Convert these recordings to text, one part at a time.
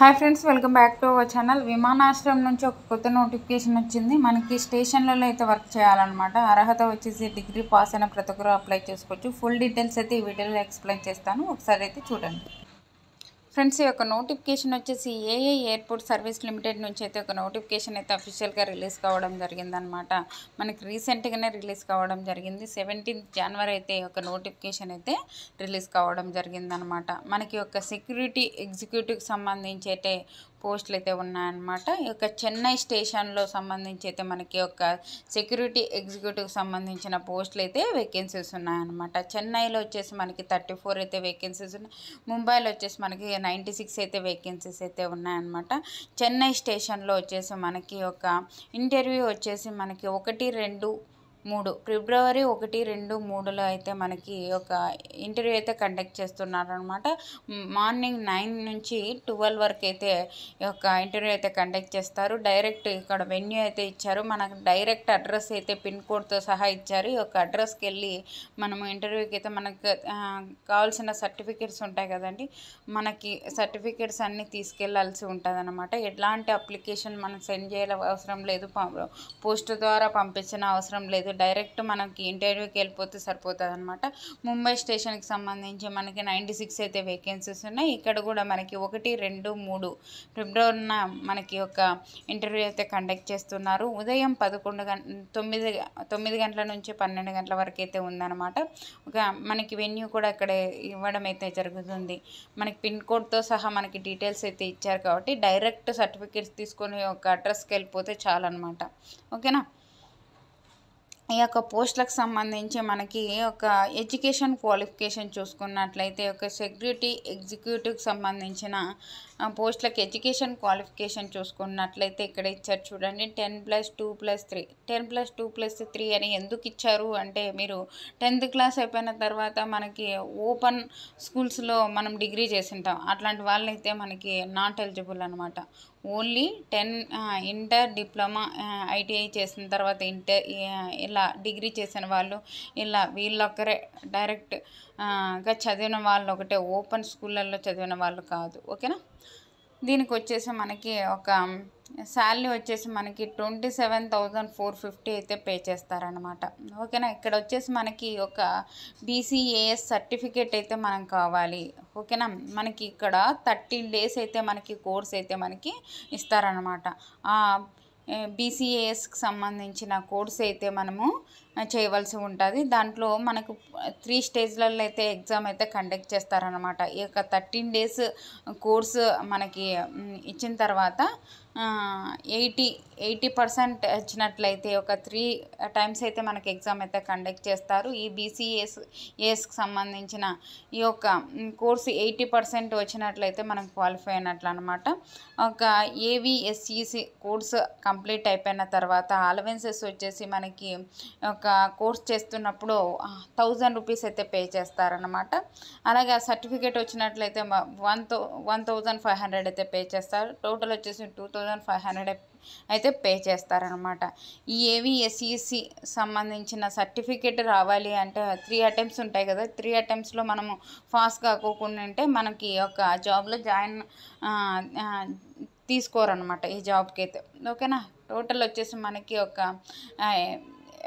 hi friends welcome back to our channel విమానాశ్రయం నుంచి ఒక కొత్త నోటిఫికేషన్ వచ్చింది మనకి స్టేషన్లలో అయితే వర్క్ చేయాలన్నమాట అర్హత వచ్చేసి డిగ్రీ పాస్ అయిన ప్రతి ఒక్కరు అప్లై చేసుకోవచ్చు ఫుల్ డీటెయిల్స్ అయితే ఈ వీడియోలో ఎక్స్ప్లెయిన్ చేస్తాను ఒకసారి అయితే చూడండి ఫ్రెండ్స్ ఈ యొక్క నోటిఫికేషన్ వచ్చేసి ఏఏ ఎయిర్పోర్ట్ సర్వీస్ లిమిటెడ్ నుంచి అయితే ఒక నోటిఫికేషన్ అయితే అఫీషియల్గా రిలీజ్ కావడం జరిగిందనమాట మనకి రీసెంట్గానే రిలీజ్ కావడం జరిగింది సెవెంటీన్త్ జనవరి అయితే ఒక నోటిఫికేషన్ అయితే రిలీజ్ కావడం జరిగిందనమాట మనకి యొక్క సెక్యూరిటీ ఎగ్జిక్యూటివ్కి సంబంధించి అయితే పోస్టులు అయితే ఉన్నాయన్నమాట ఈ యొక్క చెన్నై స్టేషన్లో సంబంధించి అయితే మనకి ఒక సెక్యూరిటీ ఎగ్జిక్యూటివ్ సంబంధించిన పోస్టులు అయితే వేకెన్సీస్ ఉన్నాయన్నమాట చెన్నైలో వచ్చేసి మనకి థర్టీ ఫోర్ అయితే వేకెన్సీస్ ఉన్నాయి ముంబైలో వచ్చేసి మనకి నైంటీ సిక్స్ అయితే వేకెన్సీస్ అయితే ఉన్నాయన్నమాట చెన్నై స్టేషన్లో వచ్చేసి మనకి ఒక ఇంటర్వ్యూ వచ్చేసి మనకి ఒకటి రెండు మూడు ఫిబ్రవరి ఒకటి రెండు మూడులో అయితే మనకి ఒక ఇంటర్వ్యూ అయితే కండక్ట్ చేస్తున్నారు అనమాట మార్నింగ్ నైన్ నుంచి ట్వెల్వ్ వరకు అయితే ఒక ఇంటర్వ్యూ అయితే కండక్ట్ చేస్తారు డైరెక్ట్ ఇక్కడ వెన్యూ అయితే ఇచ్చారు మనకు డైరెక్ట్ అడ్రస్ అయితే పిన్ కోడ్తో సహా ఇచ్చారు ఈ యొక్క అడ్రస్కి వెళ్ళి మనము ఇంటర్వ్యూకి అయితే మనకు కావాల్సిన సర్టిఫికేట్స్ ఉంటాయి కదండి మనకి సర్టిఫికేట్స్ అన్నీ తీసుకెళ్లాల్సి ఉంటుంది అనమాట ఎట్లాంటి అప్లికేషన్ మనం సెండ్ చేయాల అవసరం లేదు పోస్ట్ ద్వారా పంపించిన అవసరం లేదు డైరెక్ట్ మనకి ఇంటర్వ్యూకి వెళ్ళిపోతే సరిపోతుంది అనమాట ముంబై స్టేషన్కి సంబంధించి మనకి నైంటీ సిక్స్ అయితే వేకెన్సీస్ ఉన్నాయి ఇక్కడ కూడా మనకి ఒకటి రెండు మూడు ఫిబ్రవరిన మనకి ఒక ఇంటర్వ్యూ అయితే కండక్ట్ చేస్తున్నారు ఉదయం పదకొండు గంట తొమ్మిది తొమ్మిది గంటల నుంచి పన్నెండు గంటల వరకు అయితే ఉందన్నమాట ఒక మనకి వెన్యూ కూడా అక్కడ ఇవ్వడం అయితే జరుగుతుంది మనకి పిన్ కోడ్తో సహా మనకి డీటెయిల్స్ అయితే ఇచ్చారు కాబట్టి డైరెక్ట్ సర్టిఫికేట్స్ తీసుకొని ఒక అడ్రస్కి వెళ్ళిపోతే చాలన్నమాట ఓకేనా ఈ యొక్క పోస్టులకు సంబంధించి మనకి ఒక ఎడ్యుకేషన్ క్వాలిఫికేషన్ చూసుకున్నట్లయితే ఒక సెక్యూరిటీ ఎగ్జిక్యూటివ్కి సంబంధించిన పోస్టులకు ఎడ్యుకేషన్ క్వాలిఫికేషన్ చూసుకున్నట్లయితే ఇక్కడ ఇచ్చారు చూడండి ten plus two plus three ten plus two plus three అని ఎందుకు ఇచ్చారు అంటే మీరు టెన్త్ క్లాస్ అయిపోయిన తర్వాత మనకి ఓపెన్ స్కూల్స్లో మనం డిగ్రీ చేసింటాం అట్లాంటి వాళ్ళైతే మనకి నాట్ ఎలిజిబుల్ అనమాట only ten inter diploma ITI చేసిన తర్వాత ఇంటర్ ఇలా డిగ్రీ చేసిన వాళ్ళు ఇలా వీళ్ళొక్కరే డైరెక్ట్గా చదివిన వాళ్ళు ఒకటే ఓపెన్ స్కూళ్ళల్లో చదివిన వాళ్ళు కాదు ఓకేనా దీనికి వచ్చేసి మనకి ఒక శాలరీ వచ్చేసి మనకి twenty seven thousand four fifty అయితే పే చేస్తారనమాట ఓకేనా ఇక్కడ వచ్చేసి మనకి ఒక బీసీఏఎస్ సర్టిఫికేట్ అయితే మనం కావాలి ఓకేనా మనకి ఇక్కడ థర్టీన్ డేస్ అయితే మనకి కోర్స్ అయితే మనకి ఇస్తారనమాట బీసీఏఎస్కి సంబంధించిన కోర్స్ అయితే మనము చేయవలసి ఉంటుంది దాంట్లో మనకు త్రీ స్టేజ్లలో అయితే ఎగ్జామ్ అయితే కండక్ట్ చేస్తారనమాట ఈ యొక్క థర్టీన్ డేస్ కోర్సు మనకి ఇచ్చిన తర్వాత ఎయిటీ ఎయిటీ పర్సెంట్ వచ్చినట్లయితే ఒక త్రీ టైమ్స్ అయితే మనకి ఎగ్జామ్ అయితే కండక్ట్ చేస్తారు ఈ బీసీఏస్ ఏఎస్కి సంబంధించిన ఈ యొక్క కోర్సు ఎయిటీ పర్సెంట్ వచ్చినట్లయితే మనం క్వాలిఫై అయినట్లు అనమాట ఒక ఏవిఎస్ఈసి కోర్సు కంప్లీట్ అయిపోయిన తర్వాత అలవెన్సెస్ వచ్చేసి మనకి ఒక కోర్స్ చేస్తున్నప్పుడు థౌజండ్ రూపీస్ అయితే పే చేస్తారనమాట అలాగే ఆ సర్టిఫికేట్ వచ్చినట్లయితే one one thousand five hundred అయితే పే చేస్తారు టోటల్ వచ్చేసి two thousand thousand five hundred అయితే పే చేస్తారనమాట ఈ ఏవిఎస్ఈసి సంబంధించిన సర్టిఫికేట్ రావాలి అంటే త్రీ అటెంప్ట్స్ ఉంటాయి కదా త్రీ అటెంప్ట్స్లో మనము ఫాస్ట్ కాకోకుండా ఉంటే మనకి ఒక జాబ్లో జాయిన్ తీసుకోరనమాట ఈ జాబ్కి అయితే ఓకేనా టోటల్ వచ్చేసి మనకి ఒక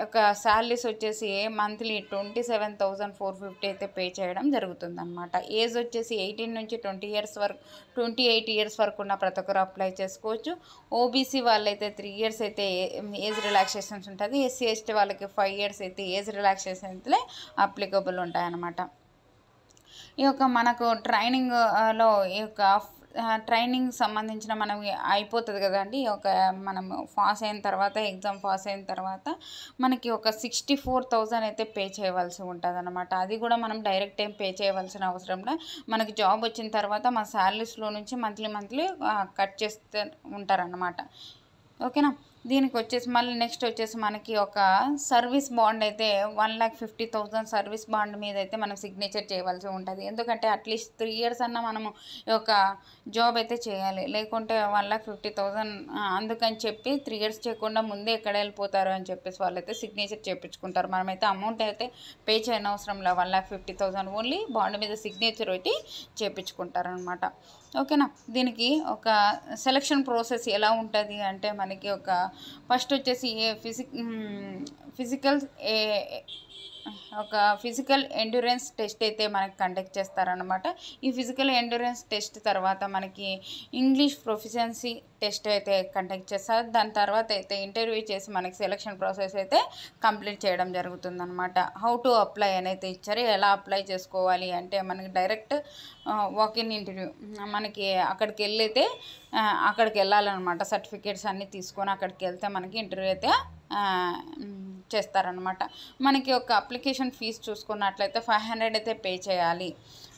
ఒక శాలరీస్ వచ్చేసి monthly twenty seven thousand four fifty అయితే పే చేయడం జరుగుతుందన్నమాట ఏజ్ వచ్చేసి ఎయిటీన్ నుంచి ట్వంటీ ఇయర్స్ వరకు ట్వంటీ ఎయిట్ ఇయర్స్ వరకు ఉన్న ప్రతి ఒక్కరు అప్లై చేసుకోవచ్చు ఓబీసీ వాళ్ళైతే త్రీ ఇయర్స్ అయితే ఏజ్ రిలాక్సేషన్స్ ఉంటుంది ఎస్సీ ఎస్టీ వాళ్ళకి ఫైవ్ ఇయర్స్ అయితే ఏజ్ రిలాక్సేషన్ అయితే అప్లికబుల్ ఉంటాయన్నమాట ఈ యొక్క మనకు ట్రైనింగ్లో ఈ యొక్క ట్రైనింగ్ సంబంధించిన మనం అయిపోతుంది కదండి ఒక మనం పాస్ అయిన తర్వాత ఎగ్జామ్ పాస్ అయిన తర్వాత మనకి ఒక సిక్స్టీ ఫోర్ థౌజండ్ అయితే పే చేయవలసి ఉంటుంది అనమాట అది కూడా మనం డైరెక్ట్ ఏం పే చేయవలసిన అవసరం లే మనకి జాబ్ వచ్చిన తర్వాత మా శాలరీస్లో నుంచి మంత్లీ మంత్లీ కట్ చేస్తూ ఉంటారన్నమాట ఓకేనా దీనికి వచ్చేసి మళ్ళీ నెక్స్ట్ వచ్చేసి మనకి ఒక సర్వీస్ బాండ్ అయితే one lakh fifty thousand service bond మీద అయితే మనం సిగ్నేచర్ చేయవలసి ఉంటుంది ఎందుకంటే అట్లీస్ట్ త్రీ ఇయర్స్ అన్న మనము ఒక జాబ్ అయితే చేయాలి లేకుంటే వన్ ల్యాక్ ఫిఫ్టీ థౌజండ్ అందుకని చెప్పి త్రీ ఇయర్స్ చేయకుండా ముందే ఎక్కడ వెళ్ళిపోతారు అని చెప్పేసి వాళ్ళైతే సిగ్నేచర్ చేయించుకుంటారు మనమైతే అమౌంట్ అయితే పే అవసరం లేదు one lakh fifty thousand only bond మీద సిగ్నేచర్ అయితే చేయించుకుంటారనమాట ఓకేనా దీనికి ఒక సెలక్షన్ ప్రాసెస్ ఎలా ఉంటుంది అంటే మనకి ఒక ఫస్ట్ వచ్చేసి ఏ ఫిజిక్ ఫిజికల్ ఏ ఒక ఫిజికల్ ఎండ్యూరెన్స్ టెస్ట్ అయితే మనకి కండక్ట్ చేస్తారనమాట ఈ ఫిజికల్ ఎండ్యూరెన్స్ టెస్ట్ తర్వాత మనకి ఇంగ్లీష్ ప్రొఫిషియన్సీ టెస్ట్ అయితే కండక్ట్ చేస్తారు దాని తర్వాత అయితే ఇంటర్వ్యూ చేసి మనకి సెలక్షన్ ప్రాసెస్ అయితే కంప్లీట్ చేయడం జరుగుతుందనమాట హౌ టు అప్లై అని అయితే ఇచ్చారు ఎలా అప్లై చేసుకోవాలి అంటే మనకి డైరెక్ట్ వాక్ ఇన్ ఇంటర్వ్యూ మనకి అక్కడికి వెళ్ళైతే అక్కడికి వెళ్ళాలన్నమాట సర్టిఫికేట్స్ అన్నీ తీసుకొని అక్కడికి వెళ్తే మనకి ఇంటర్వ్యూ అయితే చేస్తారనమాట మనకి ఒక అప్లికేషన్ ఫీజు చూసుకున్నట్లయితే ఫైవ్ హండ్రెడ్ అయితే పే చేయాలి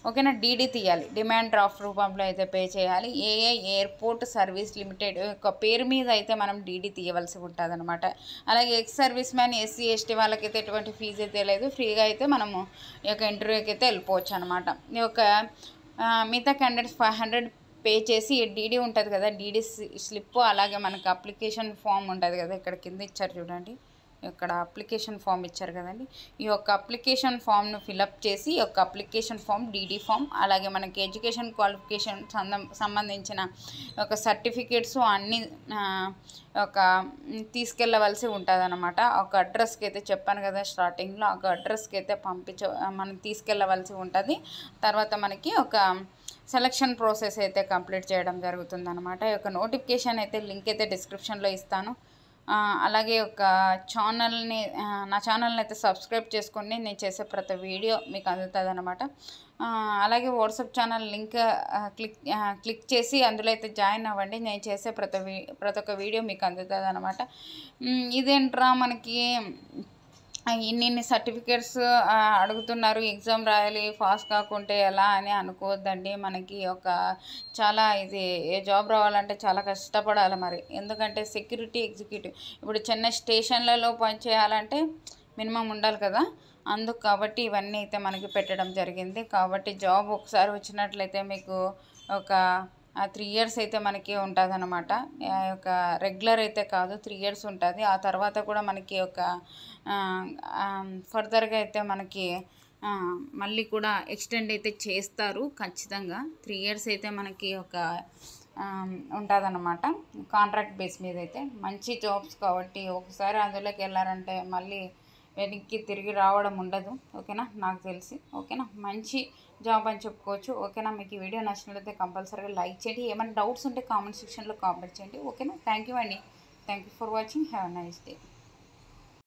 ఓకేనా డీడీ తీయాలి డిమాండ్ డ్రాఫ్ట్ రూపంలో అయితే పే చేయాలి ఏఏ ఎయిర్పోర్ట్ సర్వీస్ లిమిటెడ్ యొక్క పేరు మీద అయితే మనం డీడీ తీయవలసి ఉంటుంది అనమాట అలాగే ex service man SC ST వాళ్ళకైతే ఎటువంటి ఫీజు అయితే లేదు ఫ్రీగా అయితే మనము ఈ యొక్క ఇంటర్వ్యూకి అయితే వెళ్ళిపోవచ్చు అనమాట ఈ యొక్క మిగతా క్యాండిడేట్స్ ఫైవ్ హండ్రెడ్ పే చేసి డీడీ ఉంటుంది కదా డీడీ స్లిప్ అలాగే మనకు అప్లికేషన్ ఫామ్ ఉంటుంది కదా ఇక్కడ కింద ఇచ్చారు చూడండి ఇక్కడ అప్లికేషన్ ఫామ్ ఇచ్చారు కదండి ఈ యొక్క అప్లికేషన్ ఫామ్ను ఫిలప్ చేసి ఈ యొక్క అప్లికేషన్ ఫామ్ డీడీ ఫామ్ అలాగే మనకి ఎడ్యుకేషన్ క్వాలిఫికేషన్ సంబంధించిన ఒక సర్టిఫికేట్స్ అన్ని ఒక తీసుకెళ్ళవలసి ఉంటుంది అనమాట ఒక అడ్రస్కి అయితే చెప్పాను కదా స్టార్టింగ్లో ఒక అడ్రస్కి అయితే పంపించ మనం తీసుకెళ్ళవలసి ఉంటుంది తర్వాత మనకి ఒక సెలక్షన్ ప్రాసెస్ అయితే కంప్లీట్ చేయడం జరుగుతుందన్నమాట ఈ యొక్క నోటిఫికేషన్ అయితే లింక్ అయితే డిస్క్రిప్షన్లో ఇస్తాను అలాగే ఒక ఛానల్ని నా ఛానల్ని అయితే సబ్స్క్రైబ్ చేసుకోండి నేను చేసే ప్రతి వీడియో మీకు అందుతుంది అనమాట అలాగే WhatsApp channel link click click చేసి అందులో అయితే జాయిన్ అవ్వండి నేను చేసే ప్రతి ప్రతి ఒక్క వీడియో మీకు అందుతుంది అనమాట ఇదేంట్రా మనకి ఇన్ని సర్టిఫికెట్స్ అడుగుతున్నారు ఎగ్జామ్ రాయాలి పాస్ కాకుంటే ఎలా అని అనుకోవద్దండి మనకి ఒక చాలా ఇది ఏ జాబ్ రావాలంటే చాలా కష్టపడాలి మరి ఎందుకంటే సెక్యూరిటీ ఎగ్జిక్యూటివ్ ఇప్పుడు చిన్న స్టేషన్లలో పనిచేయాలంటే మినిమం ఉండాలి కదా అందుకు కాబట్టి ఇవన్నీ అయితే మనకి పెట్టడం జరిగింది కాబట్టి జాబ్ ఒకసారి వచ్చినట్లయితే మీకు ఒక త్రీ ఇయర్స్ అయితే మనకి ఉంటుంది అనమాట ఒక రెగ్యులర్ అయితే కాదు త్రీ ఇయర్స్ ఉంటుంది ఆ తర్వాత కూడా మనకి ఒక ఫర్దర్గా అయితే మనకి మళ్ళీ కూడా ఎక్స్టెండ్ అయితే చేస్తారు ఖచ్చితంగా త్రీ ఇయర్స్ అయితే మనకి ఒక అనమాట కాంట్రాక్ట్ బేస్ మీద అయితే మంచి జాబ్స్ కాబట్టి ఒకసారి అందులోకి వెళ్ళారంటే మళ్ళీ వెనక్కి తిరిగి రావడం ఉండదు ఓకేనా నాకు తెలిసి ఓకేనా మంచి జాబ్ అని చెప్పుకోవచ్చు ఓకేనా మీకు ఈ వీడియో నచ్చినట్లయితే కంపల్సరీగా లైక్ చేయండి ఏమైనా డౌట్స్ ఉంటే కామెంట్ సెక్షన్లో కామెంట్ చేయండి ఓకేనా థ్యాంక్ యూ అండి thank you for watching have nice day